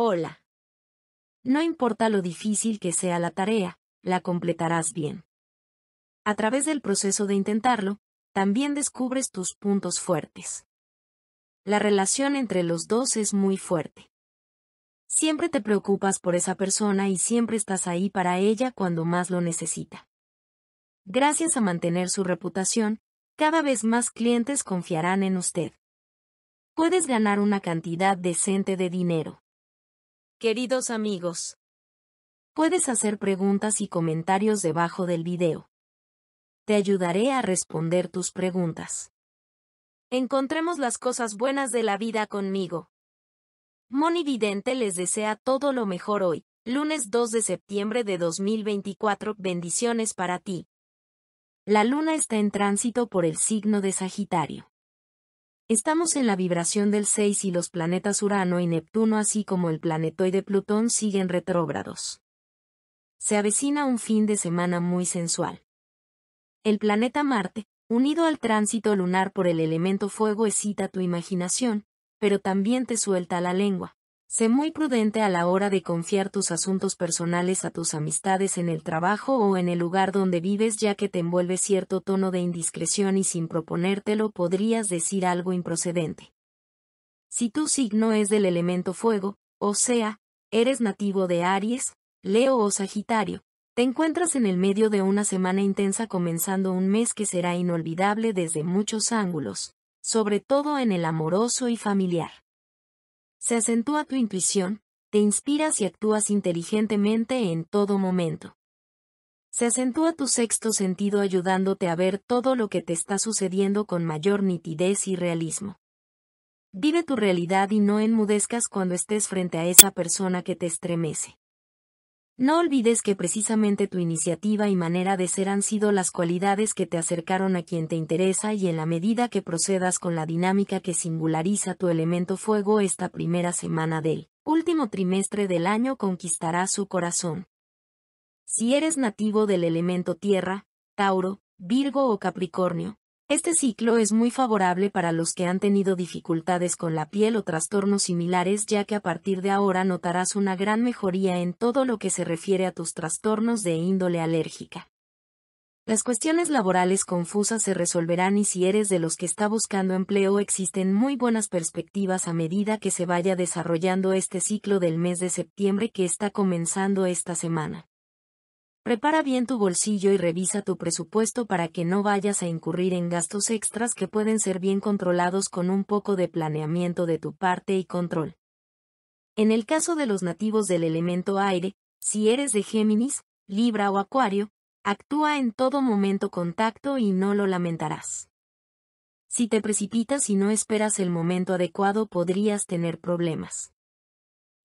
Hola. No importa lo difícil que sea la tarea, la completarás bien. A través del proceso de intentarlo, también descubres tus puntos fuertes. La relación entre los dos es muy fuerte. Siempre te preocupas por esa persona y siempre estás ahí para ella cuando más lo necesita. Gracias a mantener su reputación, cada vez más clientes confiarán en usted. Puedes ganar una cantidad decente de dinero. Queridos amigos, puedes hacer preguntas y comentarios debajo del video. Te ayudaré a responder tus preguntas. Encontremos las cosas buenas de la vida conmigo. Moni Vidente les desea todo lo mejor hoy, lunes 2 de septiembre de 2024. Bendiciones para ti. La luna está en tránsito por el signo de Sagitario. Estamos en la vibración del 6 y los planetas Urano y Neptuno así como el planetoide Plutón siguen retrógrados. Se avecina un fin de semana muy sensual. El planeta Marte, unido al tránsito lunar por el elemento fuego, excita tu imaginación, pero también te suelta la lengua. Sé muy prudente a la hora de confiar tus asuntos personales a tus amistades en el trabajo o en el lugar donde vives ya que te envuelve cierto tono de indiscreción y sin proponértelo podrías decir algo improcedente. Si tu signo es del elemento fuego, o sea, eres nativo de Aries, Leo o Sagitario, te encuentras en el medio de una semana intensa comenzando un mes que será inolvidable desde muchos ángulos, sobre todo en el amoroso y familiar. Se acentúa tu intuición, te inspiras y actúas inteligentemente en todo momento. Se acentúa tu sexto sentido ayudándote a ver todo lo que te está sucediendo con mayor nitidez y realismo. Vive tu realidad y no enmudezcas cuando estés frente a esa persona que te estremece. No olvides que precisamente tu iniciativa y manera de ser han sido las cualidades que te acercaron a quien te interesa y en la medida que procedas con la dinámica que singulariza tu elemento fuego esta primera semana del último trimestre del año conquistará su corazón. Si eres nativo del elemento tierra, Tauro, Virgo o Capricornio, este ciclo es muy favorable para los que han tenido dificultades con la piel o trastornos similares ya que a partir de ahora notarás una gran mejoría en todo lo que se refiere a tus trastornos de índole alérgica. Las cuestiones laborales confusas se resolverán y si eres de los que está buscando empleo existen muy buenas perspectivas a medida que se vaya desarrollando este ciclo del mes de septiembre que está comenzando esta semana. Prepara bien tu bolsillo y revisa tu presupuesto para que no vayas a incurrir en gastos extras que pueden ser bien controlados con un poco de planeamiento de tu parte y control. En el caso de los nativos del elemento aire, si eres de Géminis, Libra o Acuario, actúa en todo momento con tacto y no lo lamentarás. Si te precipitas y no esperas el momento adecuado podrías tener problemas.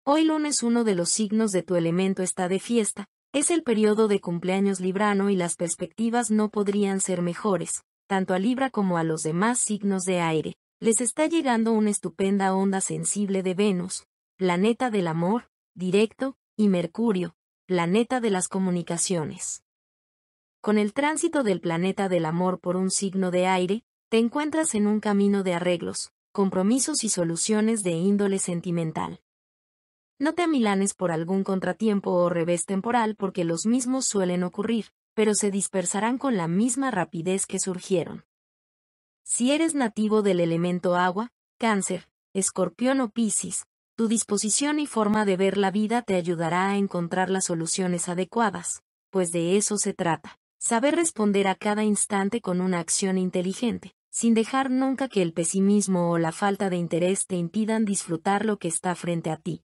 Hoy lunes uno de los signos de tu elemento está de fiesta, es el periodo de cumpleaños librano y las perspectivas no podrían ser mejores, tanto a Libra como a los demás signos de aire. Les está llegando una estupenda onda sensible de Venus, planeta del amor, directo, y Mercurio, planeta de las comunicaciones. Con el tránsito del planeta del amor por un signo de aire, te encuentras en un camino de arreglos, compromisos y soluciones de índole sentimental. No te amilanes por algún contratiempo o revés temporal porque los mismos suelen ocurrir, pero se dispersarán con la misma rapidez que surgieron. Si eres nativo del elemento agua, cáncer, escorpión o piscis, tu disposición y forma de ver la vida te ayudará a encontrar las soluciones adecuadas, pues de eso se trata, saber responder a cada instante con una acción inteligente, sin dejar nunca que el pesimismo o la falta de interés te impidan disfrutar lo que está frente a ti.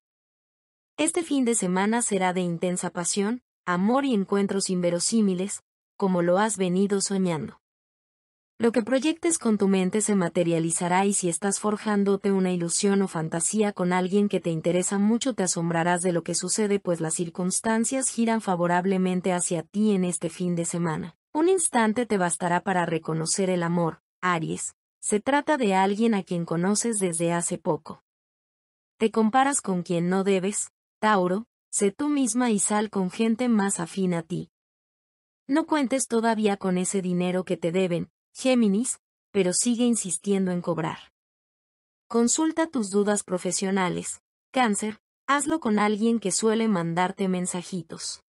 Este fin de semana será de intensa pasión, amor y encuentros inverosímiles, como lo has venido soñando. Lo que proyectes con tu mente se materializará y si estás forjándote una ilusión o fantasía con alguien que te interesa mucho te asombrarás de lo que sucede pues las circunstancias giran favorablemente hacia ti en este fin de semana. Un instante te bastará para reconocer el amor, Aries. Se trata de alguien a quien conoces desde hace poco. Te comparas con quien no debes, Tauro, sé tú misma y sal con gente más afín a ti. No cuentes todavía con ese dinero que te deben, Géminis, pero sigue insistiendo en cobrar. Consulta tus dudas profesionales, Cáncer, hazlo con alguien que suele mandarte mensajitos.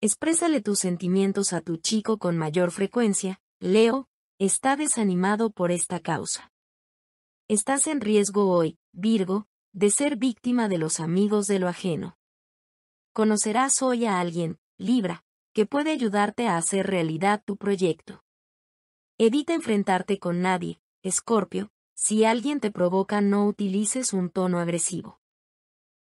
Exprésale tus sentimientos a tu chico con mayor frecuencia, Leo, está desanimado por esta causa. Estás en riesgo hoy, Virgo, de ser víctima de los amigos de lo ajeno. Conocerás hoy a alguien, Libra, que puede ayudarte a hacer realidad tu proyecto. Evita enfrentarte con nadie, Escorpio, si alguien te provoca no utilices un tono agresivo.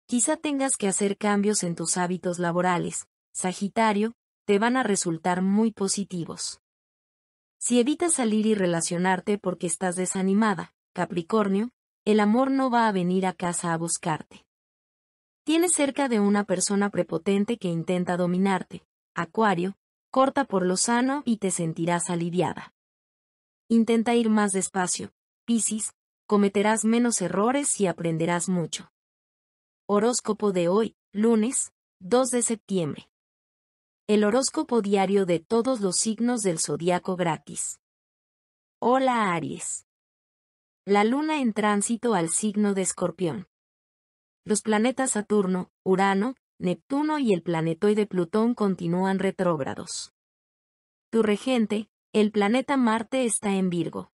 Quizá tengas que hacer cambios en tus hábitos laborales, Sagitario, te van a resultar muy positivos. Si evitas salir y relacionarte porque estás desanimada, Capricornio, el amor no va a venir a casa a buscarte. Tienes cerca de una persona prepotente que intenta dominarte, Acuario, corta por lo sano y te sentirás aliviada. Intenta ir más despacio, Piscis, cometerás menos errores y aprenderás mucho. Horóscopo de hoy, lunes, 2 de septiembre. El horóscopo diario de todos los signos del zodiaco gratis. Hola Aries. La Luna en tránsito al signo de Escorpión. Los planetas Saturno, Urano, Neptuno y el planetoide Plutón continúan retrógrados. Tu regente, el planeta Marte está en Virgo.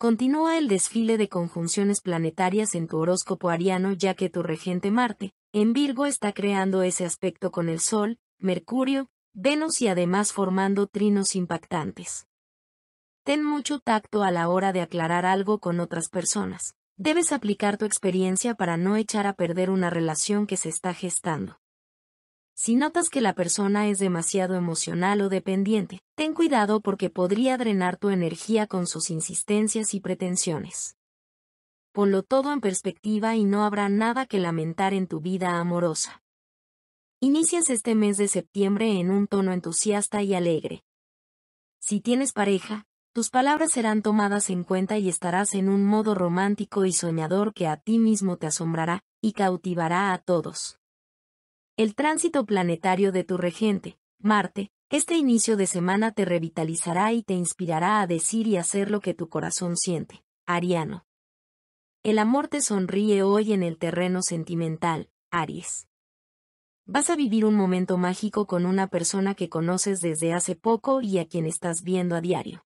Continúa el desfile de conjunciones planetarias en tu horóscopo ariano ya que tu regente Marte, en Virgo está creando ese aspecto con el Sol, Mercurio, Venus y además formando trinos impactantes. Ten mucho tacto a la hora de aclarar algo con otras personas. Debes aplicar tu experiencia para no echar a perder una relación que se está gestando. Si notas que la persona es demasiado emocional o dependiente, ten cuidado porque podría drenar tu energía con sus insistencias y pretensiones. Ponlo todo en perspectiva y no habrá nada que lamentar en tu vida amorosa. Inicias este mes de septiembre en un tono entusiasta y alegre. Si tienes pareja, tus palabras serán tomadas en cuenta y estarás en un modo romántico y soñador que a ti mismo te asombrará y cautivará a todos. El tránsito planetario de tu regente, Marte, este inicio de semana te revitalizará y te inspirará a decir y hacer lo que tu corazón siente. Ariano. El amor te sonríe hoy en el terreno sentimental, Aries. Vas a vivir un momento mágico con una persona que conoces desde hace poco y a quien estás viendo a diario.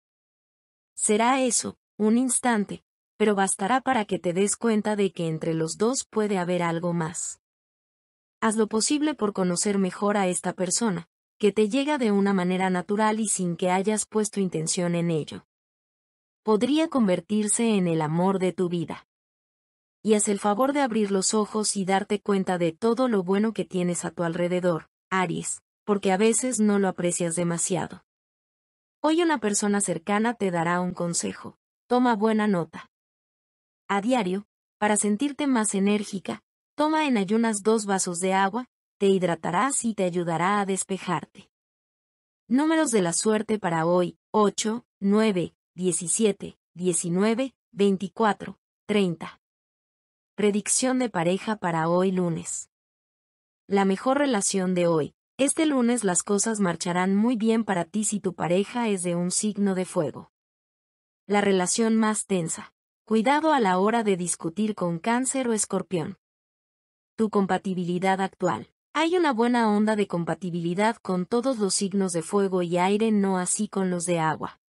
Será eso, un instante, pero bastará para que te des cuenta de que entre los dos puede haber algo más. Haz lo posible por conocer mejor a esta persona, que te llega de una manera natural y sin que hayas puesto intención en ello. Podría convertirse en el amor de tu vida. Y haz el favor de abrir los ojos y darte cuenta de todo lo bueno que tienes a tu alrededor, Aries, porque a veces no lo aprecias demasiado. Hoy una persona cercana te dará un consejo. Toma buena nota. A diario, para sentirte más enérgica, toma en ayunas dos vasos de agua, te hidratarás y te ayudará a despejarte. Números de la suerte para hoy, 8, 9, 17, 19, 24, 30. Predicción de pareja para hoy lunes. La mejor relación de hoy, este lunes las cosas marcharán muy bien para ti si tu pareja es de un signo de fuego. La relación más tensa. Cuidado a la hora de discutir con cáncer o escorpión. Tu compatibilidad actual. Hay una buena onda de compatibilidad con todos los signos de fuego y aire, no así con los de agua.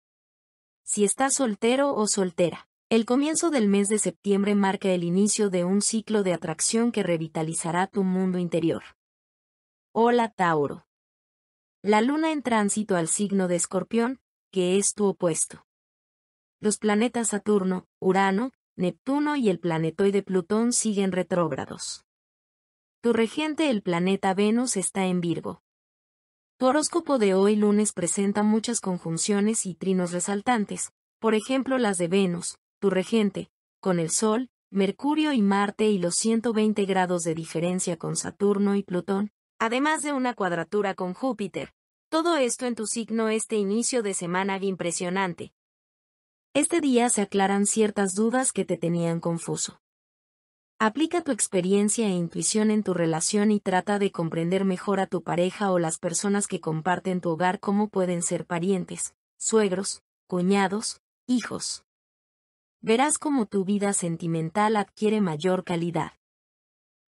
Si estás soltero o soltera. El comienzo del mes de septiembre marca el inicio de un ciclo de atracción que revitalizará tu mundo interior. Hola Tauro. La luna en tránsito al signo de Escorpión, que es tu opuesto. Los planetas Saturno, Urano, Neptuno y el planetoide Plutón siguen retrógrados. Tu regente el planeta Venus está en Virgo. Tu horóscopo de hoy lunes presenta muchas conjunciones y trinos resaltantes, por ejemplo las de Venus, tu regente, con el Sol, Mercurio y Marte y los 120 grados de diferencia con Saturno y Plutón, además de una cuadratura con Júpiter. Todo esto en tu signo este inicio de semana impresionante. Este día se aclaran ciertas dudas que te tenían confuso. Aplica tu experiencia e intuición en tu relación y trata de comprender mejor a tu pareja o las personas que comparten tu hogar como pueden ser parientes, suegros, cuñados, hijos. Verás cómo tu vida sentimental adquiere mayor calidad.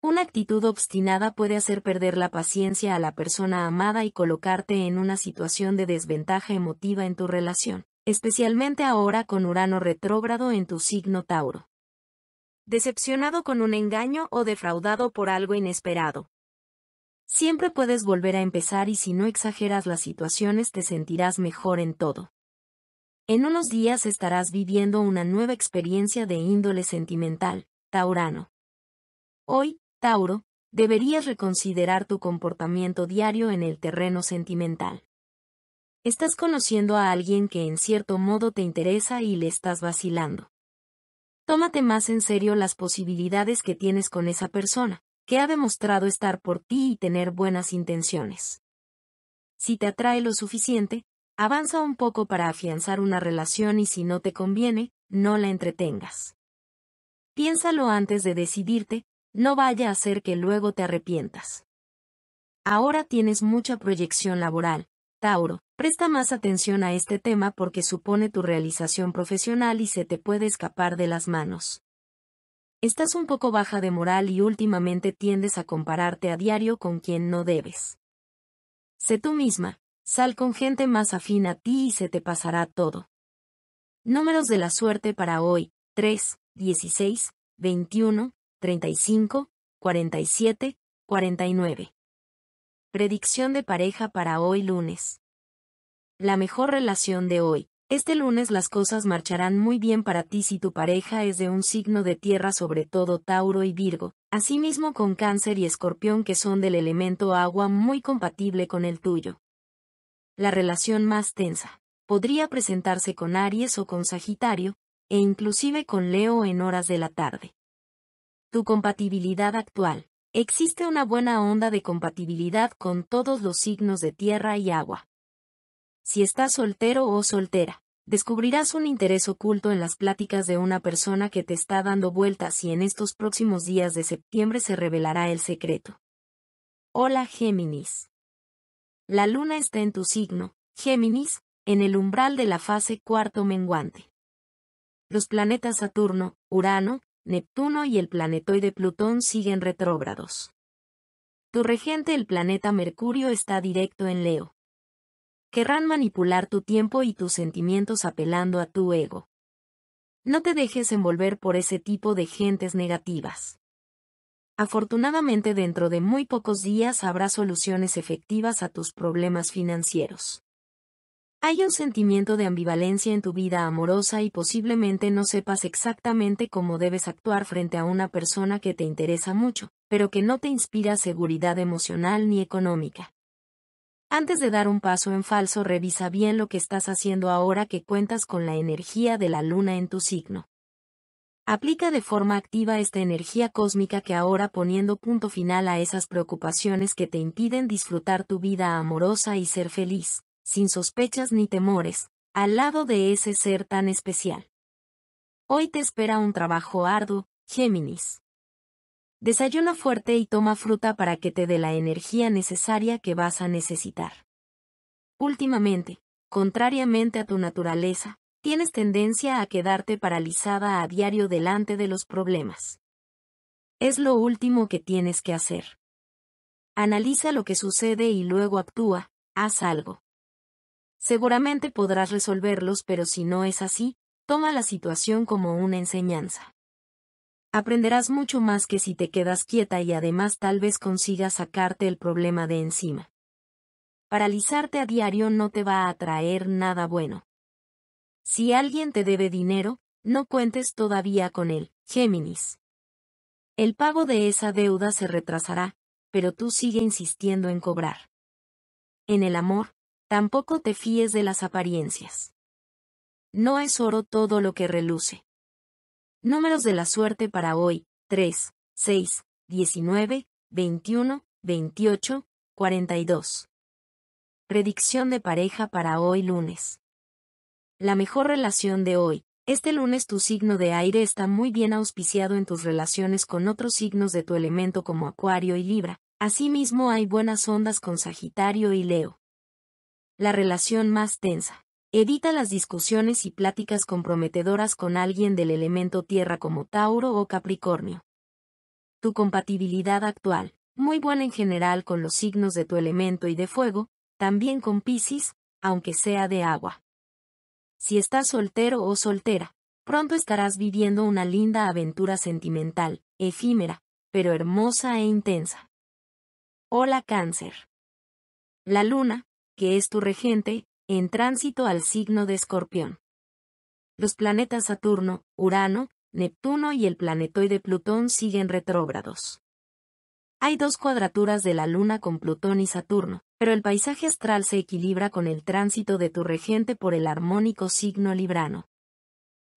Una actitud obstinada puede hacer perder la paciencia a la persona amada y colocarte en una situación de desventaja emotiva en tu relación, especialmente ahora con Urano retrógrado en tu signo Tauro. Decepcionado con un engaño o defraudado por algo inesperado. Siempre puedes volver a empezar y si no exageras las situaciones te sentirás mejor en todo. En unos días estarás viviendo una nueva experiencia de índole sentimental, Taurano. Hoy, Tauro, deberías reconsiderar tu comportamiento diario en el terreno sentimental. Estás conociendo a alguien que en cierto modo te interesa y le estás vacilando. Tómate más en serio las posibilidades que tienes con esa persona, que ha demostrado estar por ti y tener buenas intenciones. Si te atrae lo suficiente, avanza un poco para afianzar una relación y si no te conviene, no la entretengas. Piénsalo antes de decidirte, no vaya a ser que luego te arrepientas. Ahora tienes mucha proyección laboral, Tauro, presta más atención a este tema porque supone tu realización profesional y se te puede escapar de las manos. Estás un poco baja de moral y últimamente tiendes a compararte a diario con quien no debes. Sé tú misma, sal con gente más afín a ti y se te pasará todo. Números de la suerte para hoy, 3, 16, 21, 35, 47, 49. Predicción de pareja para hoy lunes. La mejor relación de hoy. Este lunes las cosas marcharán muy bien para ti si tu pareja es de un signo de tierra sobre todo Tauro y Virgo, asimismo con Cáncer y Escorpión que son del elemento agua muy compatible con el tuyo. La relación más tensa. Podría presentarse con Aries o con Sagitario, e inclusive con Leo en horas de la tarde. Tu compatibilidad actual. Existe una buena onda de compatibilidad con todos los signos de tierra y agua. Si estás soltero o soltera, descubrirás un interés oculto en las pláticas de una persona que te está dando vueltas y en estos próximos días de septiembre se revelará el secreto. Hola Géminis. La luna está en tu signo, Géminis, en el umbral de la fase cuarto menguante. Los planetas Saturno, Urano, Neptuno y el planetoide Plutón siguen retrógrados. Tu regente el planeta Mercurio está directo en Leo. Querrán manipular tu tiempo y tus sentimientos apelando a tu ego. No te dejes envolver por ese tipo de gentes negativas. Afortunadamente dentro de muy pocos días habrá soluciones efectivas a tus problemas financieros. Hay un sentimiento de ambivalencia en tu vida amorosa y posiblemente no sepas exactamente cómo debes actuar frente a una persona que te interesa mucho, pero que no te inspira seguridad emocional ni económica. Antes de dar un paso en falso, revisa bien lo que estás haciendo ahora que cuentas con la energía de la luna en tu signo. Aplica de forma activa esta energía cósmica que ahora poniendo punto final a esas preocupaciones que te impiden disfrutar tu vida amorosa y ser feliz sin sospechas ni temores, al lado de ese ser tan especial. Hoy te espera un trabajo arduo, Géminis. Desayuna fuerte y toma fruta para que te dé la energía necesaria que vas a necesitar. Últimamente, contrariamente a tu naturaleza, tienes tendencia a quedarte paralizada a diario delante de los problemas. Es lo último que tienes que hacer. Analiza lo que sucede y luego actúa, haz algo. Seguramente podrás resolverlos, pero si no es así, toma la situación como una enseñanza. Aprenderás mucho más que si te quedas quieta y además tal vez consigas sacarte el problema de encima. Paralizarte a diario no te va a traer nada bueno. Si alguien te debe dinero, no cuentes todavía con él, Géminis. El pago de esa deuda se retrasará, pero tú sigue insistiendo en cobrar. En el amor, Tampoco te fíes de las apariencias. No es oro todo lo que reluce. Números de la suerte para hoy, 3, 6, 19, 21, 28, 42. Predicción de pareja para hoy lunes. La mejor relación de hoy. Este lunes tu signo de aire está muy bien auspiciado en tus relaciones con otros signos de tu elemento como Acuario y Libra. Asimismo hay buenas ondas con Sagitario y Leo la relación más tensa. Evita las discusiones y pláticas comprometedoras con alguien del elemento tierra como Tauro o Capricornio. Tu compatibilidad actual, muy buena en general con los signos de tu elemento y de fuego, también con Piscis, aunque sea de agua. Si estás soltero o soltera, pronto estarás viviendo una linda aventura sentimental, efímera, pero hermosa e intensa. Hola cáncer. La luna, que es tu regente, en tránsito al signo de Escorpión. Los planetas Saturno, Urano, Neptuno y el planetoide Plutón siguen retrógrados. Hay dos cuadraturas de la Luna con Plutón y Saturno, pero el paisaje astral se equilibra con el tránsito de tu regente por el armónico signo librano.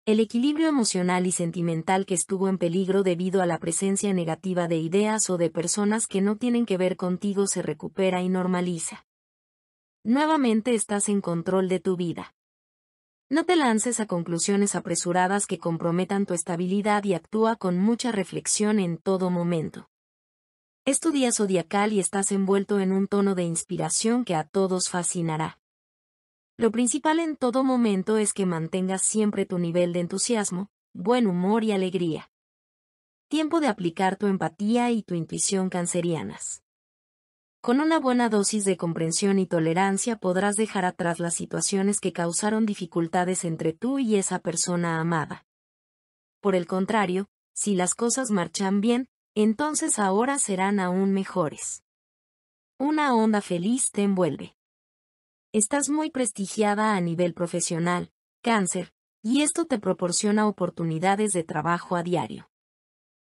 El equilibrio emocional y sentimental que estuvo en peligro debido a la presencia negativa de ideas o de personas que no tienen que ver contigo se recupera y normaliza. Nuevamente estás en control de tu vida. No te lances a conclusiones apresuradas que comprometan tu estabilidad y actúa con mucha reflexión en todo momento. Es tu día zodiacal y estás envuelto en un tono de inspiración que a todos fascinará. Lo principal en todo momento es que mantengas siempre tu nivel de entusiasmo, buen humor y alegría. Tiempo de aplicar tu empatía y tu intuición cancerianas. Con una buena dosis de comprensión y tolerancia podrás dejar atrás las situaciones que causaron dificultades entre tú y esa persona amada. Por el contrario, si las cosas marchan bien, entonces ahora serán aún mejores. Una onda feliz te envuelve. Estás muy prestigiada a nivel profesional, cáncer, y esto te proporciona oportunidades de trabajo a diario.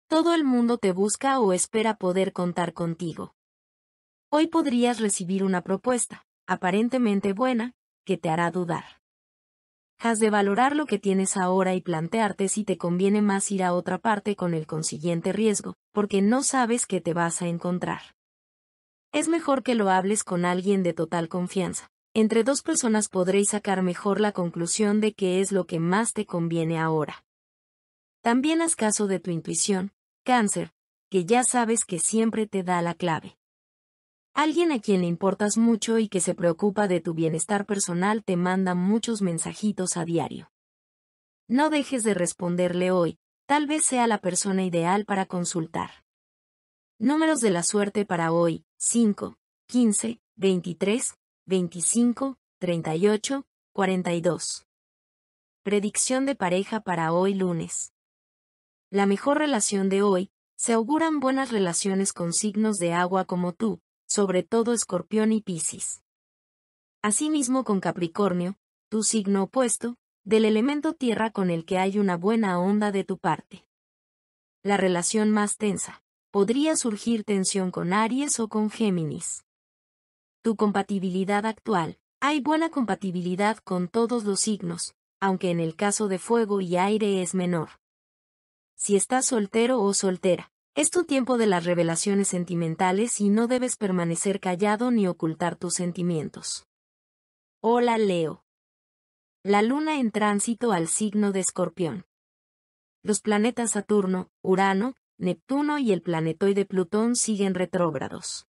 Todo el mundo te busca o espera poder contar contigo. Hoy podrías recibir una propuesta, aparentemente buena, que te hará dudar. Has de valorar lo que tienes ahora y plantearte si te conviene más ir a otra parte con el consiguiente riesgo, porque no sabes qué te vas a encontrar. Es mejor que lo hables con alguien de total confianza. Entre dos personas podréis sacar mejor la conclusión de qué es lo que más te conviene ahora. También haz caso de tu intuición, cáncer, que ya sabes que siempre te da la clave. Alguien a quien le importas mucho y que se preocupa de tu bienestar personal te manda muchos mensajitos a diario. No dejes de responderle hoy, tal vez sea la persona ideal para consultar. Números de la suerte para hoy, 5, 15, 23, 25, 38, 42. Predicción de pareja para hoy lunes. La mejor relación de hoy, se auguran buenas relaciones con signos de agua como tú, sobre todo Escorpión y Piscis. Asimismo con Capricornio, tu signo opuesto, del elemento tierra con el que hay una buena onda de tu parte. La relación más tensa. Podría surgir tensión con Aries o con Géminis. Tu compatibilidad actual. Hay buena compatibilidad con todos los signos, aunque en el caso de fuego y aire es menor. Si estás soltero o soltera, es tu tiempo de las revelaciones sentimentales y no debes permanecer callado ni ocultar tus sentimientos. Hola Leo. La luna en tránsito al signo de Escorpión. Los planetas Saturno, Urano, Neptuno y el planetoide Plutón siguen retrógrados.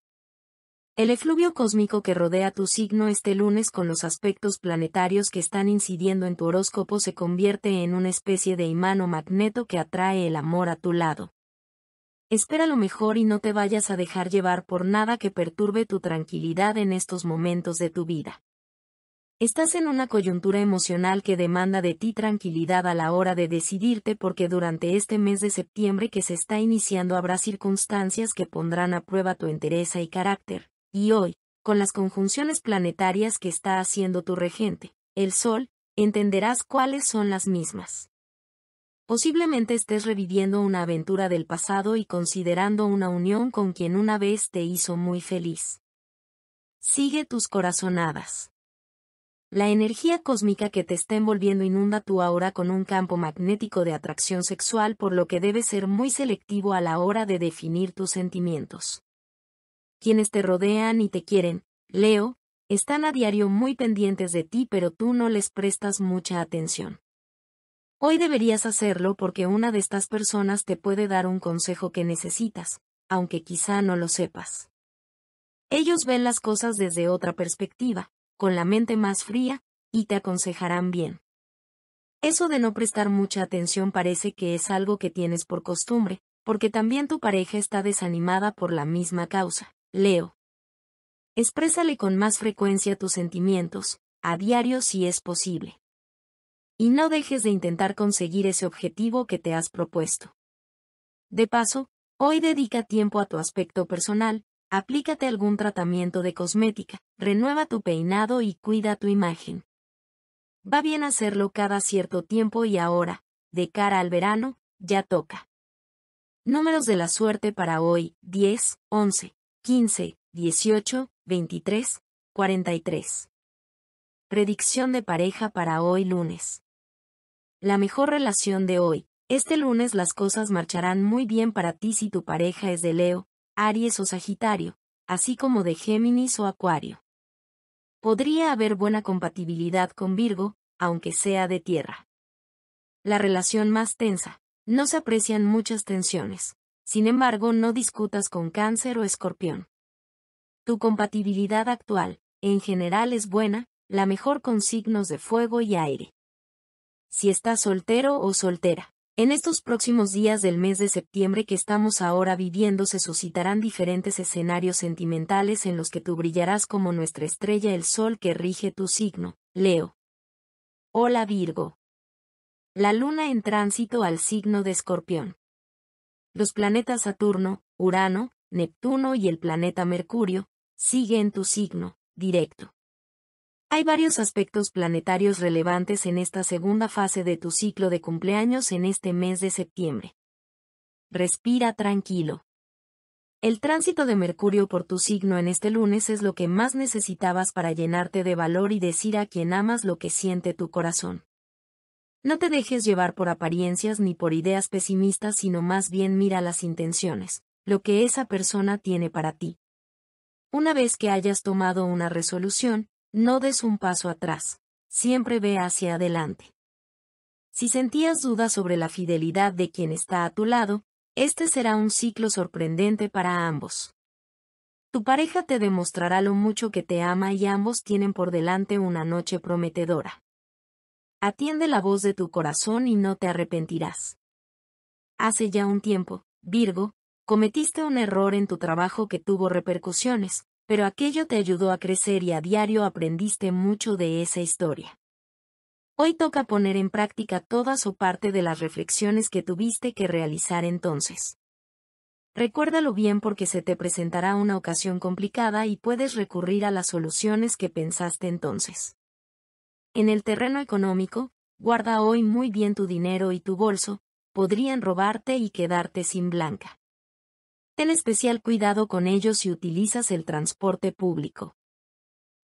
El efluvio cósmico que rodea tu signo este lunes con los aspectos planetarios que están incidiendo en tu horóscopo se convierte en una especie de imán o magneto que atrae el amor a tu lado. Espera lo mejor y no te vayas a dejar llevar por nada que perturbe tu tranquilidad en estos momentos de tu vida. Estás en una coyuntura emocional que demanda de ti tranquilidad a la hora de decidirte porque durante este mes de septiembre que se está iniciando habrá circunstancias que pondrán a prueba tu entereza y carácter, y hoy, con las conjunciones planetarias que está haciendo tu regente, el Sol, entenderás cuáles son las mismas. Posiblemente estés reviviendo una aventura del pasado y considerando una unión con quien una vez te hizo muy feliz. Sigue tus corazonadas. La energía cósmica que te está envolviendo inunda tu aura con un campo magnético de atracción sexual por lo que debes ser muy selectivo a la hora de definir tus sentimientos. Quienes te rodean y te quieren, Leo, están a diario muy pendientes de ti pero tú no les prestas mucha atención. Hoy deberías hacerlo porque una de estas personas te puede dar un consejo que necesitas, aunque quizá no lo sepas. Ellos ven las cosas desde otra perspectiva, con la mente más fría, y te aconsejarán bien. Eso de no prestar mucha atención parece que es algo que tienes por costumbre, porque también tu pareja está desanimada por la misma causa. Leo. Exprésale con más frecuencia tus sentimientos, a diario si es posible. Y no dejes de intentar conseguir ese objetivo que te has propuesto. De paso, hoy dedica tiempo a tu aspecto personal, aplícate algún tratamiento de cosmética, renueva tu peinado y cuida tu imagen. Va bien hacerlo cada cierto tiempo y ahora, de cara al verano, ya toca. Números de la suerte para hoy, 10, 11, 15, 18, 23, 43. Predicción de pareja para hoy lunes. La mejor relación de hoy. Este lunes las cosas marcharán muy bien para ti si tu pareja es de Leo, Aries o Sagitario, así como de Géminis o Acuario. Podría haber buena compatibilidad con Virgo, aunque sea de tierra. La relación más tensa. No se aprecian muchas tensiones. Sin embargo, no discutas con cáncer o escorpión. Tu compatibilidad actual, en general, es buena, la mejor con signos de fuego y aire si estás soltero o soltera. En estos próximos días del mes de septiembre que estamos ahora viviendo se suscitarán diferentes escenarios sentimentales en los que tú brillarás como nuestra estrella el sol que rige tu signo, Leo. Hola Virgo. La luna en tránsito al signo de Escorpión. Los planetas Saturno, Urano, Neptuno y el planeta Mercurio, siguen en tu signo, directo. Hay varios aspectos planetarios relevantes en esta segunda fase de tu ciclo de cumpleaños en este mes de septiembre. Respira tranquilo. El tránsito de Mercurio por tu signo en este lunes es lo que más necesitabas para llenarte de valor y decir a quien amas lo que siente tu corazón. No te dejes llevar por apariencias ni por ideas pesimistas, sino más bien mira las intenciones, lo que esa persona tiene para ti. Una vez que hayas tomado una resolución, no des un paso atrás. Siempre ve hacia adelante. Si sentías dudas sobre la fidelidad de quien está a tu lado, este será un ciclo sorprendente para ambos. Tu pareja te demostrará lo mucho que te ama y ambos tienen por delante una noche prometedora. Atiende la voz de tu corazón y no te arrepentirás. Hace ya un tiempo, Virgo, cometiste un error en tu trabajo que tuvo repercusiones, pero aquello te ayudó a crecer y a diario aprendiste mucho de esa historia. Hoy toca poner en práctica todas o parte de las reflexiones que tuviste que realizar entonces. Recuérdalo bien porque se te presentará una ocasión complicada y puedes recurrir a las soluciones que pensaste entonces. En el terreno económico, guarda hoy muy bien tu dinero y tu bolso, podrían robarte y quedarte sin blanca. Ten especial cuidado con ellos si utilizas el transporte público.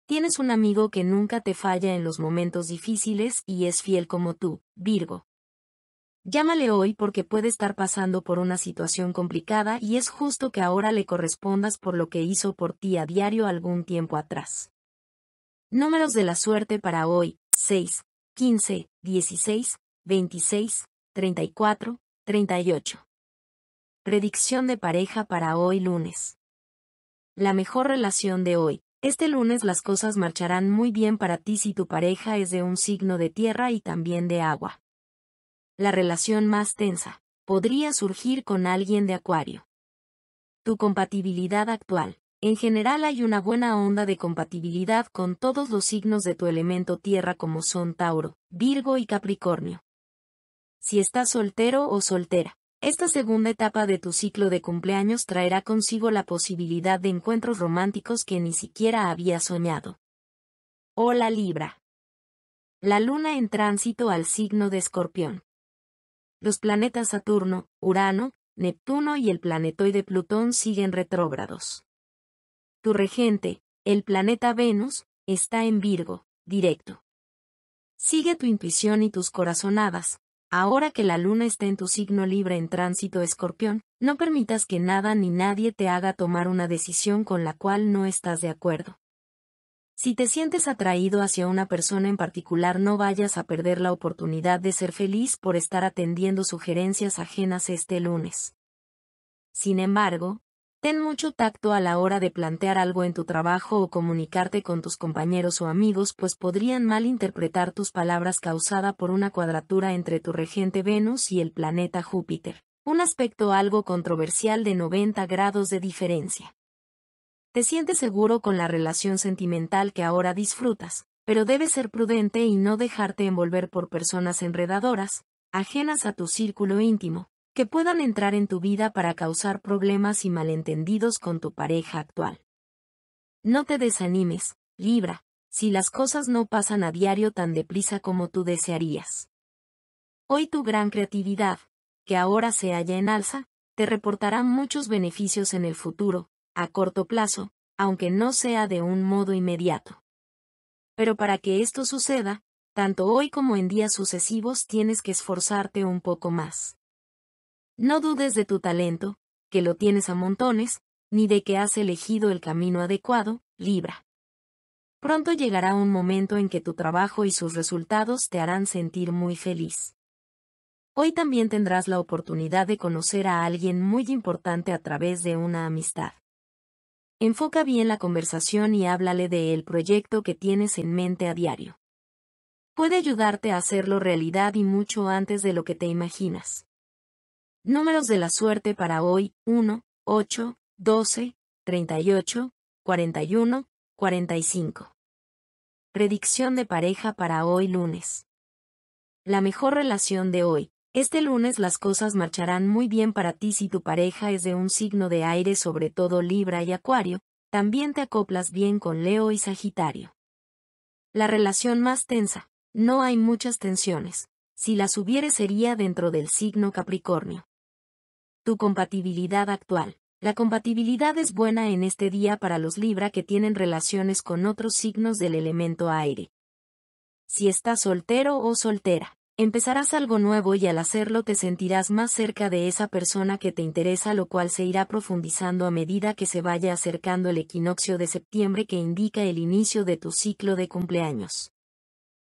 Tienes un amigo que nunca te falla en los momentos difíciles y es fiel como tú, Virgo. Llámale hoy porque puede estar pasando por una situación complicada y es justo que ahora le correspondas por lo que hizo por ti a diario algún tiempo atrás. Números de la suerte para hoy, 6, 15, 16, 26, 34, 38. Predicción de pareja para hoy lunes. La mejor relación de hoy. Este lunes las cosas marcharán muy bien para ti si tu pareja es de un signo de tierra y también de agua. La relación más tensa podría surgir con alguien de acuario. Tu compatibilidad actual. En general hay una buena onda de compatibilidad con todos los signos de tu elemento tierra como son Tauro, Virgo y Capricornio. Si estás soltero o soltera, esta segunda etapa de tu ciclo de cumpleaños traerá consigo la posibilidad de encuentros románticos que ni siquiera había soñado. Hola Libra. La luna en tránsito al signo de Escorpión. Los planetas Saturno, Urano, Neptuno y el planetoide Plutón siguen retrógrados. Tu regente, el planeta Venus, está en Virgo, directo. Sigue tu intuición y tus corazonadas, Ahora que la luna está en tu signo libre en tránsito escorpión, no permitas que nada ni nadie te haga tomar una decisión con la cual no estás de acuerdo. Si te sientes atraído hacia una persona en particular no vayas a perder la oportunidad de ser feliz por estar atendiendo sugerencias ajenas este lunes. Sin embargo, Ten mucho tacto a la hora de plantear algo en tu trabajo o comunicarte con tus compañeros o amigos, pues podrían malinterpretar tus palabras causada por una cuadratura entre tu regente Venus y el planeta Júpiter, un aspecto algo controversial de 90 grados de diferencia. Te sientes seguro con la relación sentimental que ahora disfrutas, pero debes ser prudente y no dejarte envolver por personas enredadoras, ajenas a tu círculo íntimo, que puedan entrar en tu vida para causar problemas y malentendidos con tu pareja actual. No te desanimes, Libra, si las cosas no pasan a diario tan deprisa como tú desearías. Hoy tu gran creatividad, que ahora se halla en alza, te reportará muchos beneficios en el futuro, a corto plazo, aunque no sea de un modo inmediato. Pero para que esto suceda, tanto hoy como en días sucesivos tienes que esforzarte un poco más. No dudes de tu talento, que lo tienes a montones, ni de que has elegido el camino adecuado, Libra. Pronto llegará un momento en que tu trabajo y sus resultados te harán sentir muy feliz. Hoy también tendrás la oportunidad de conocer a alguien muy importante a través de una amistad. Enfoca bien la conversación y háblale de el proyecto que tienes en mente a diario. Puede ayudarte a hacerlo realidad y mucho antes de lo que te imaginas. Números de la suerte para hoy, 1, 8, 12, 38, 41, 45. Predicción de pareja para hoy lunes. La mejor relación de hoy. Este lunes las cosas marcharán muy bien para ti si tu pareja es de un signo de aire sobre todo Libra y Acuario, también te acoplas bien con Leo y Sagitario. La relación más tensa. No hay muchas tensiones. Si las hubiere sería dentro del signo Capricornio tu compatibilidad actual. La compatibilidad es buena en este día para los Libra que tienen relaciones con otros signos del elemento aire. Si estás soltero o soltera, empezarás algo nuevo y al hacerlo te sentirás más cerca de esa persona que te interesa, lo cual se irá profundizando a medida que se vaya acercando el equinoccio de septiembre que indica el inicio de tu ciclo de cumpleaños.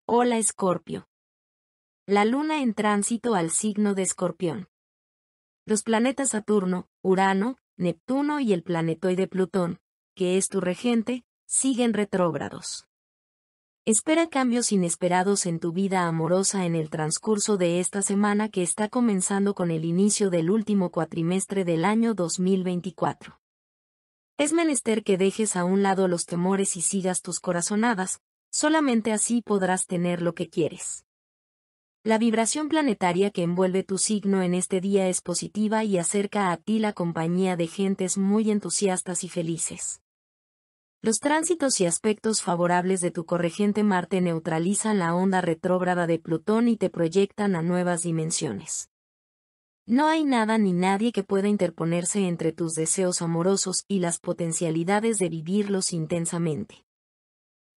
Hola Escorpio. La luna en tránsito al signo de Escorpión los planetas Saturno, Urano, Neptuno y el planetoide Plutón, que es tu regente, siguen retrógrados. Espera cambios inesperados en tu vida amorosa en el transcurso de esta semana que está comenzando con el inicio del último cuatrimestre del año 2024. Es menester que dejes a un lado los temores y sigas tus corazonadas, solamente así podrás tener lo que quieres. La vibración planetaria que envuelve tu signo en este día es positiva y acerca a ti la compañía de gentes muy entusiastas y felices. Los tránsitos y aspectos favorables de tu corregente Marte neutralizan la onda retrógrada de Plutón y te proyectan a nuevas dimensiones. No hay nada ni nadie que pueda interponerse entre tus deseos amorosos y las potencialidades de vivirlos intensamente.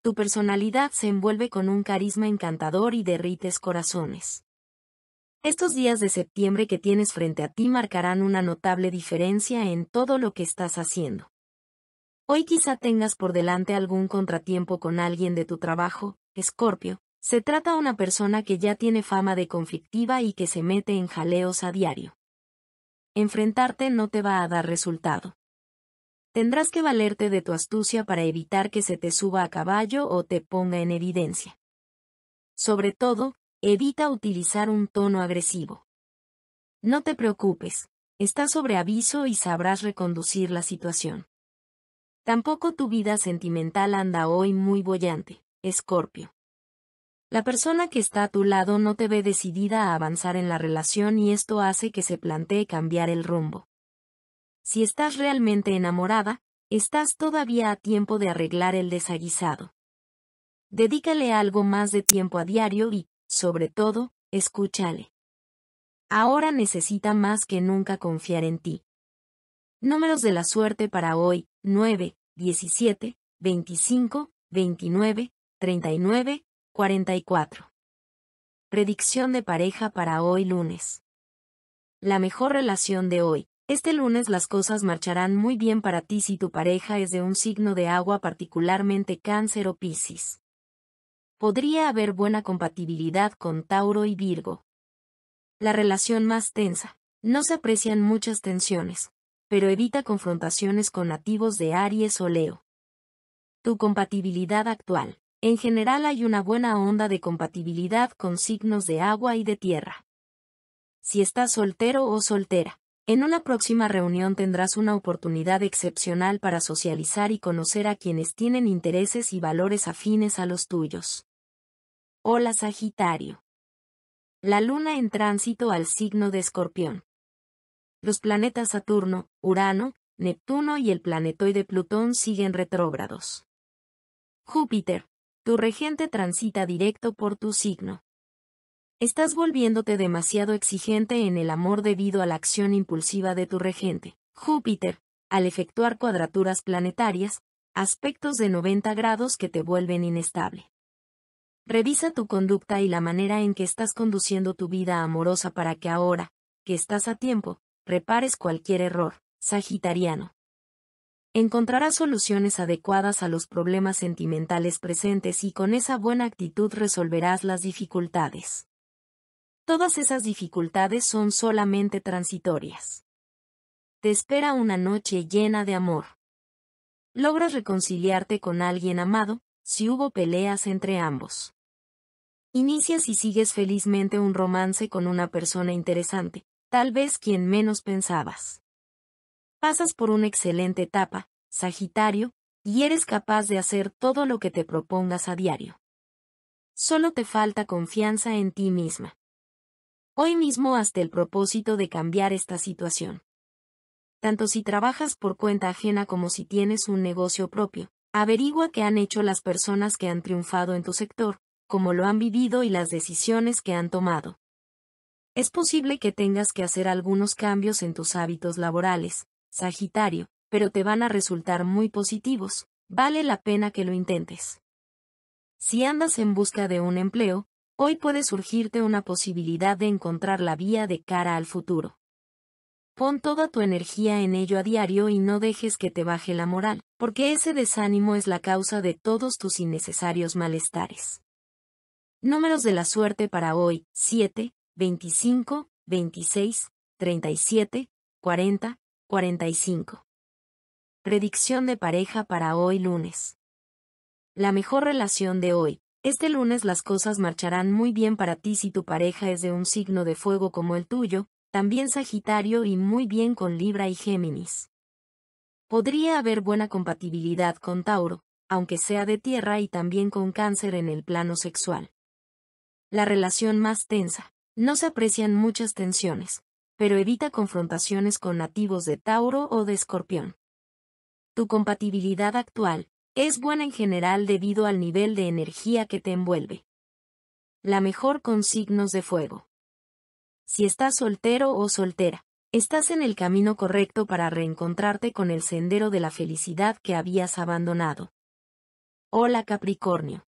Tu personalidad se envuelve con un carisma encantador y derrites corazones. Estos días de septiembre que tienes frente a ti marcarán una notable diferencia en todo lo que estás haciendo. Hoy quizá tengas por delante algún contratiempo con alguien de tu trabajo, Escorpio. Se trata de una persona que ya tiene fama de conflictiva y que se mete en jaleos a diario. Enfrentarte no te va a dar resultado. Tendrás que valerte de tu astucia para evitar que se te suba a caballo o te ponga en evidencia. Sobre todo, evita utilizar un tono agresivo. No te preocupes, está sobre aviso y sabrás reconducir la situación. Tampoco tu vida sentimental anda hoy muy bollante, Escorpio. La persona que está a tu lado no te ve decidida a avanzar en la relación y esto hace que se plantee cambiar el rumbo. Si estás realmente enamorada, estás todavía a tiempo de arreglar el desaguisado. Dedícale algo más de tiempo a diario y, sobre todo, escúchale. Ahora necesita más que nunca confiar en ti. Números de la suerte para hoy, 9, 17, 25, 29, 39, 44. Predicción de pareja para hoy lunes. La mejor relación de hoy, este lunes las cosas marcharán muy bien para ti si tu pareja es de un signo de agua particularmente cáncer o piscis. Podría haber buena compatibilidad con Tauro y Virgo. La relación más tensa. No se aprecian muchas tensiones, pero evita confrontaciones con nativos de Aries o Leo. Tu compatibilidad actual. En general hay una buena onda de compatibilidad con signos de agua y de tierra. Si estás soltero o soltera, en una próxima reunión tendrás una oportunidad excepcional para socializar y conocer a quienes tienen intereses y valores afines a los tuyos. Hola Sagitario. La luna en tránsito al signo de Escorpión. Los planetas Saturno, Urano, Neptuno y el planetoide Plutón siguen retrógrados. Júpiter, tu regente transita directo por tu signo. Estás volviéndote demasiado exigente en el amor debido a la acción impulsiva de tu regente, Júpiter, al efectuar cuadraturas planetarias, aspectos de 90 grados que te vuelven inestable. Revisa tu conducta y la manera en que estás conduciendo tu vida amorosa para que ahora, que estás a tiempo, repares cualquier error, Sagitariano. Encontrarás soluciones adecuadas a los problemas sentimentales presentes y con esa buena actitud resolverás las dificultades. Todas esas dificultades son solamente transitorias. Te espera una noche llena de amor. Logras reconciliarte con alguien amado, si hubo peleas entre ambos. Inicias y sigues felizmente un romance con una persona interesante, tal vez quien menos pensabas. Pasas por una excelente etapa, Sagitario, y eres capaz de hacer todo lo que te propongas a diario. Solo te falta confianza en ti misma hoy mismo hasta el propósito de cambiar esta situación. Tanto si trabajas por cuenta ajena como si tienes un negocio propio, averigua qué han hecho las personas que han triunfado en tu sector, cómo lo han vivido y las decisiones que han tomado. Es posible que tengas que hacer algunos cambios en tus hábitos laborales, Sagitario, pero te van a resultar muy positivos, vale la pena que lo intentes. Si andas en busca de un empleo, Hoy puede surgirte una posibilidad de encontrar la vía de cara al futuro. Pon toda tu energía en ello a diario y no dejes que te baje la moral, porque ese desánimo es la causa de todos tus innecesarios malestares. Números de la suerte para hoy, 7, 25, 26, 37, 40, 45. Predicción de pareja para hoy lunes. La mejor relación de hoy, este lunes las cosas marcharán muy bien para ti si tu pareja es de un signo de fuego como el tuyo, también Sagitario y muy bien con Libra y Géminis. Podría haber buena compatibilidad con Tauro, aunque sea de tierra y también con cáncer en el plano sexual. La relación más tensa. No se aprecian muchas tensiones, pero evita confrontaciones con nativos de Tauro o de Escorpión. Tu compatibilidad actual, es buena en general debido al nivel de energía que te envuelve. La mejor con signos de fuego. Si estás soltero o soltera, estás en el camino correcto para reencontrarte con el sendero de la felicidad que habías abandonado. Hola Capricornio.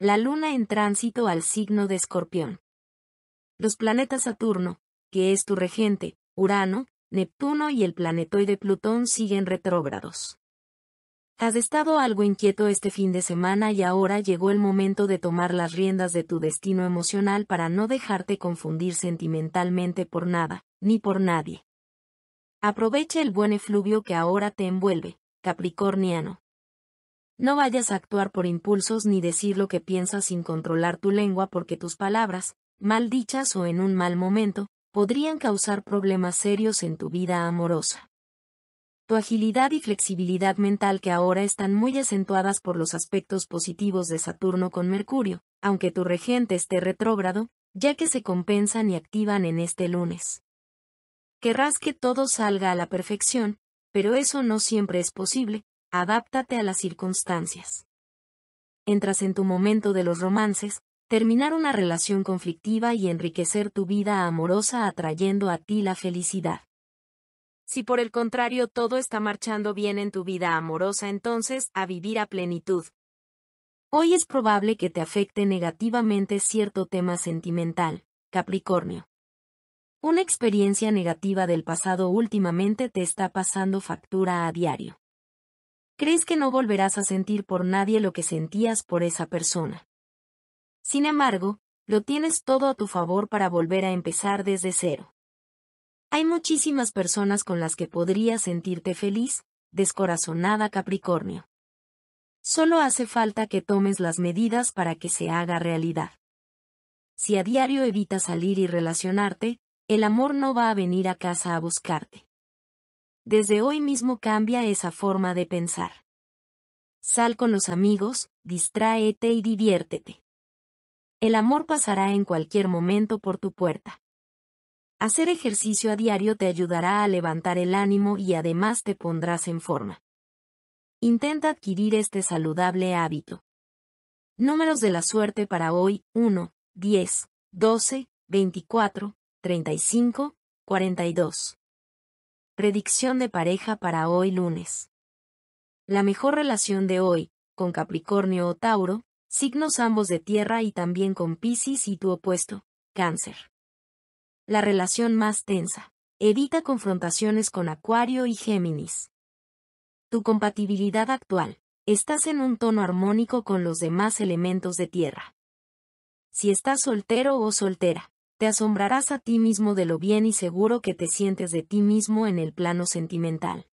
La luna en tránsito al signo de Escorpión. Los planetas Saturno, que es tu regente, Urano, Neptuno y el planetoide Plutón siguen retrógrados. Has estado algo inquieto este fin de semana y ahora llegó el momento de tomar las riendas de tu destino emocional para no dejarte confundir sentimentalmente por nada, ni por nadie. Aprovecha el buen efluvio que ahora te envuelve, Capricorniano. No vayas a actuar por impulsos ni decir lo que piensas sin controlar tu lengua porque tus palabras, mal dichas o en un mal momento, podrían causar problemas serios en tu vida amorosa. Tu agilidad y flexibilidad mental que ahora están muy acentuadas por los aspectos positivos de Saturno con Mercurio, aunque tu regente esté retrógrado, ya que se compensan y activan en este lunes. Querrás que todo salga a la perfección, pero eso no siempre es posible, adáptate a las circunstancias. Entras en tu momento de los romances, terminar una relación conflictiva y enriquecer tu vida amorosa atrayendo a ti la felicidad. Si por el contrario todo está marchando bien en tu vida amorosa, entonces, a vivir a plenitud. Hoy es probable que te afecte negativamente cierto tema sentimental, Capricornio. Una experiencia negativa del pasado últimamente te está pasando factura a diario. Crees que no volverás a sentir por nadie lo que sentías por esa persona. Sin embargo, lo tienes todo a tu favor para volver a empezar desde cero. Hay muchísimas personas con las que podrías sentirte feliz, descorazonada Capricornio. Solo hace falta que tomes las medidas para que se haga realidad. Si a diario evitas salir y relacionarte, el amor no va a venir a casa a buscarte. Desde hoy mismo cambia esa forma de pensar. Sal con los amigos, distráete y diviértete. El amor pasará en cualquier momento por tu puerta. Hacer ejercicio a diario te ayudará a levantar el ánimo y además te pondrás en forma. Intenta adquirir este saludable hábito. Números de la suerte para hoy 1, 10, 12, 24, 35, 42. Predicción de pareja para hoy lunes. La mejor relación de hoy, con Capricornio o Tauro, signos ambos de tierra y también con Piscis y tu opuesto, Cáncer la relación más tensa. Evita confrontaciones con Acuario y Géminis. Tu compatibilidad actual. Estás en un tono armónico con los demás elementos de tierra. Si estás soltero o soltera, te asombrarás a ti mismo de lo bien y seguro que te sientes de ti mismo en el plano sentimental.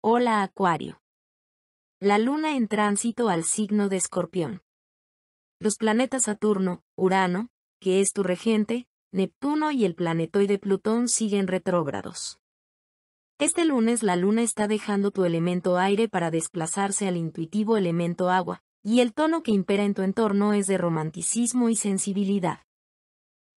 Hola Acuario. La luna en tránsito al signo de Escorpión. Los planetas Saturno, Urano, que es tu regente, Neptuno y el planetoide Plutón siguen retrógrados. Este lunes la luna está dejando tu elemento aire para desplazarse al intuitivo elemento agua, y el tono que impera en tu entorno es de romanticismo y sensibilidad.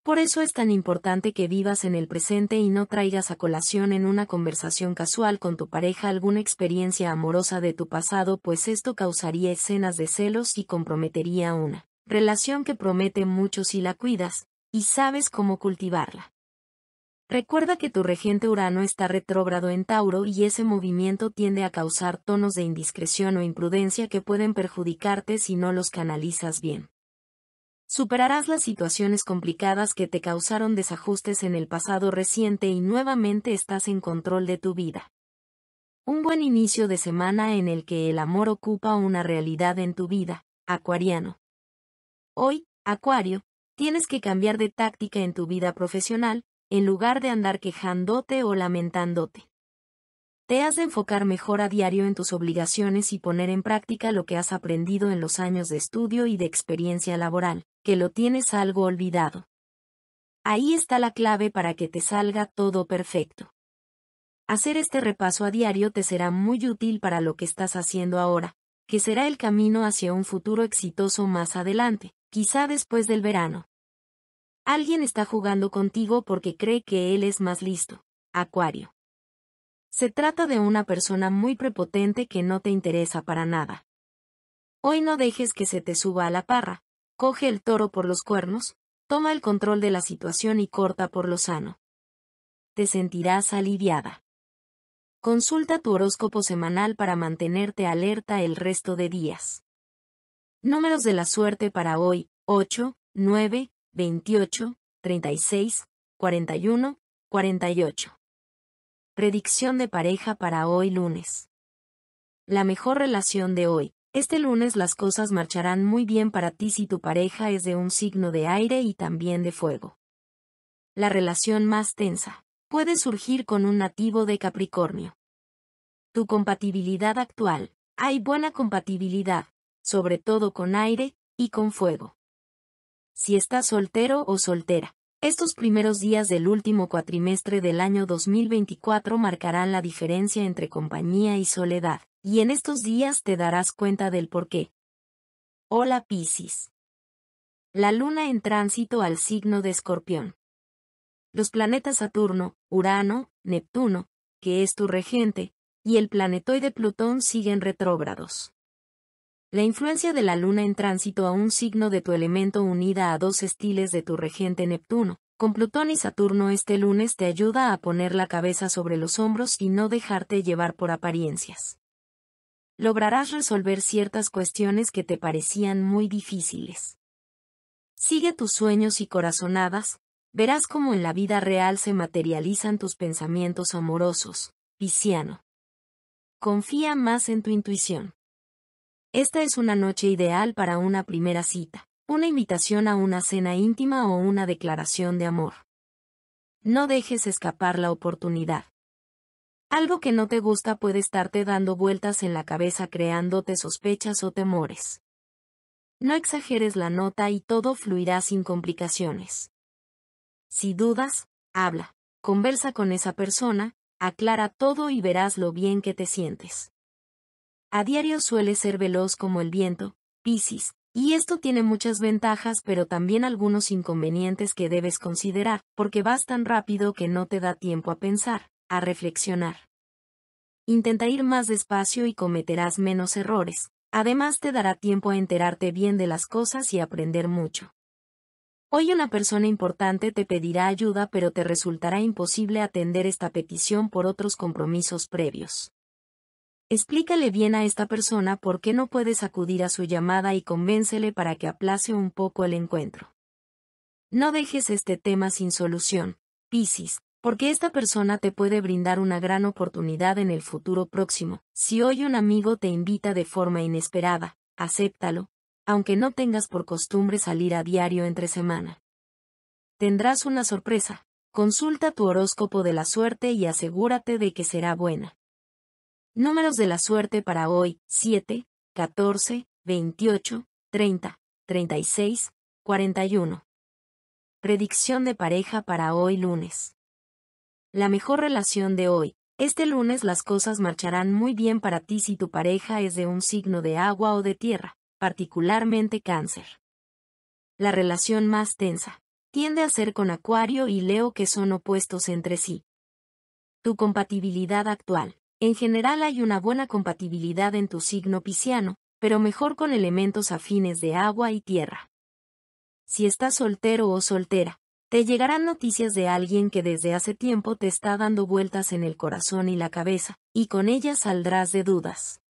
Por eso es tan importante que vivas en el presente y no traigas a colación en una conversación casual con tu pareja alguna experiencia amorosa de tu pasado, pues esto causaría escenas de celos y comprometería una relación que promete mucho si la cuidas, y sabes cómo cultivarla. Recuerda que tu regente Urano está retrógrado en Tauro y ese movimiento tiende a causar tonos de indiscreción o imprudencia que pueden perjudicarte si no los canalizas bien. Superarás las situaciones complicadas que te causaron desajustes en el pasado reciente y nuevamente estás en control de tu vida. Un buen inicio de semana en el que el amor ocupa una realidad en tu vida, Acuariano. Hoy, Acuario, Tienes que cambiar de táctica en tu vida profesional, en lugar de andar quejándote o lamentándote. Te has de enfocar mejor a diario en tus obligaciones y poner en práctica lo que has aprendido en los años de estudio y de experiencia laboral, que lo tienes algo olvidado. Ahí está la clave para que te salga todo perfecto. Hacer este repaso a diario te será muy útil para lo que estás haciendo ahora, que será el camino hacia un futuro exitoso más adelante, quizá después del verano. Alguien está jugando contigo porque cree que él es más listo. Acuario. Se trata de una persona muy prepotente que no te interesa para nada. Hoy no dejes que se te suba a la parra, coge el toro por los cuernos, toma el control de la situación y corta por lo sano. Te sentirás aliviada. Consulta tu horóscopo semanal para mantenerte alerta el resto de días. Números de la suerte para hoy, 8, 9, 28, 36, 41, 48. Predicción de pareja para hoy lunes. La mejor relación de hoy. Este lunes las cosas marcharán muy bien para ti si tu pareja es de un signo de aire y también de fuego. La relación más tensa puede surgir con un nativo de Capricornio. Tu compatibilidad actual. Hay buena compatibilidad, sobre todo con aire, y con fuego. Si estás soltero o soltera, estos primeros días del último cuatrimestre del año 2024 marcarán la diferencia entre compañía y soledad, y en estos días te darás cuenta del por qué. Hola Piscis. La luna en tránsito al signo de Escorpión. Los planetas Saturno, Urano, Neptuno, que es tu regente, y el planetoide Plutón siguen retrógrados. La influencia de la luna en tránsito a un signo de tu elemento unida a dos estiles de tu regente Neptuno, con Plutón y Saturno este lunes te ayuda a poner la cabeza sobre los hombros y no dejarte llevar por apariencias. Lograrás resolver ciertas cuestiones que te parecían muy difíciles. Sigue tus sueños y corazonadas, verás cómo en la vida real se materializan tus pensamientos amorosos, Pisciano. Confía más en tu intuición. Esta es una noche ideal para una primera cita, una invitación a una cena íntima o una declaración de amor. No dejes escapar la oportunidad. Algo que no te gusta puede estarte dando vueltas en la cabeza creándote sospechas o temores. No exageres la nota y todo fluirá sin complicaciones. Si dudas, habla, conversa con esa persona, aclara todo y verás lo bien que te sientes a diario suele ser veloz como el viento, Piscis, y esto tiene muchas ventajas pero también algunos inconvenientes que debes considerar, porque vas tan rápido que no te da tiempo a pensar, a reflexionar. Intenta ir más despacio y cometerás menos errores. Además te dará tiempo a enterarte bien de las cosas y aprender mucho. Hoy una persona importante te pedirá ayuda pero te resultará imposible atender esta petición por otros compromisos previos. Explícale bien a esta persona por qué no puedes acudir a su llamada y convéncele para que aplace un poco el encuentro. No dejes este tema sin solución, Piscis, porque esta persona te puede brindar una gran oportunidad en el futuro próximo. Si hoy un amigo te invita de forma inesperada, acéptalo, aunque no tengas por costumbre salir a diario entre semana. Tendrás una sorpresa. Consulta tu horóscopo de la suerte y asegúrate de que será buena. Números de la suerte para hoy, 7, 14, 28, 30, 36, 41. Predicción de pareja para hoy lunes. La mejor relación de hoy. Este lunes las cosas marcharán muy bien para ti si tu pareja es de un signo de agua o de tierra, particularmente cáncer. La relación más tensa. Tiende a ser con Acuario y Leo que son opuestos entre sí. Tu compatibilidad actual. En general hay una buena compatibilidad en tu signo pisciano, pero mejor con elementos afines de agua y tierra. Si estás soltero o soltera, te llegarán noticias de alguien que desde hace tiempo te está dando vueltas en el corazón y la cabeza, y con ellas saldrás de dudas.